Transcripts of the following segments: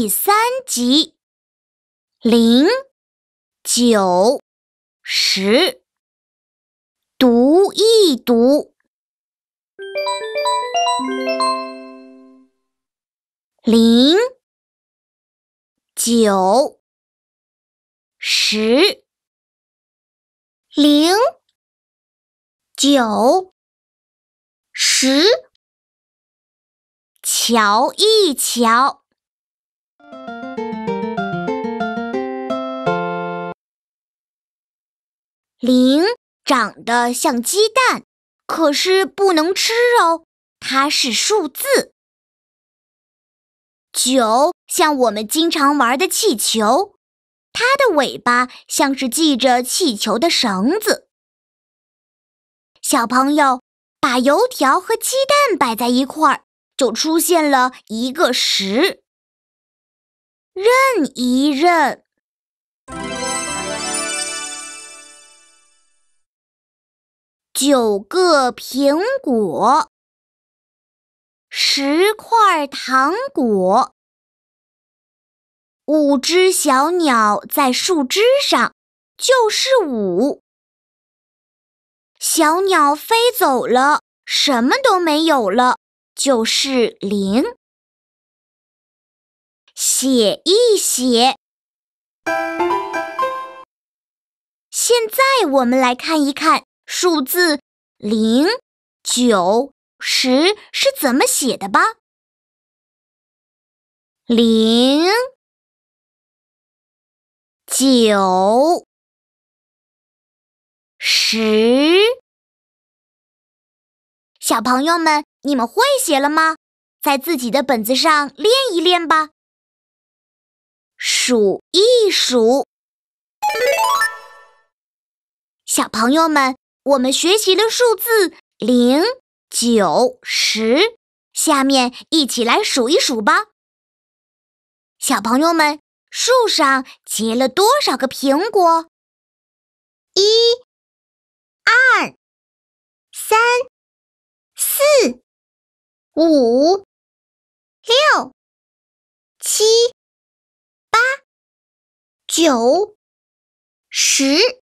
第三集，零九十，读一读，零九十零九十，瞧一瞧。零长得像鸡蛋，可是不能吃哦。它是数字。九像我们经常玩的气球，它的尾巴像是系着气球的绳子。小朋友把油条和鸡蛋摆在一块儿，就出现了一个十。认一认。九个苹果，十块糖果，五只小鸟在树枝上，就是五。小鸟飞走了，什么都没有了，就是零。写一写。现在我们来看一看。数字零、九、十是怎么写的吧？零、九、十，小朋友们，你们会写了吗？在自己的本子上练一练吧，数一数，小朋友们。我们学习了数字零、九、十，下面一起来数一数吧。小朋友们，树上结了多少个苹果？一、二、三、四、五、六、七、八、九、十。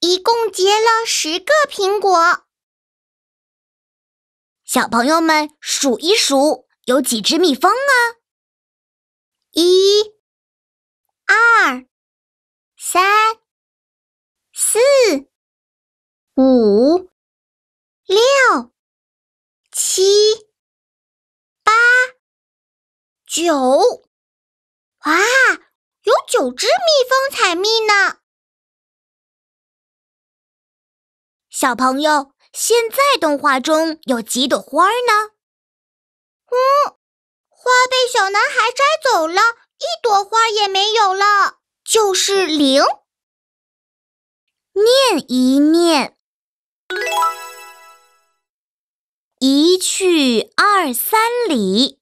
一共结了十个苹果。小朋友们数一数，有几只蜜蜂呢？一、二、三、四、五、六、七、八、九。哇，有九只蜜蜂采蜜呢。小朋友，现在动画中有几朵花儿呢？嗯，花被小男孩摘走了，一朵花也没有了，就是零。念一念：一去二三里，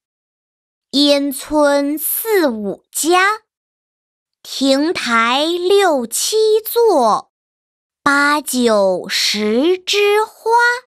烟村四五家，亭台六七座。八九十枝花。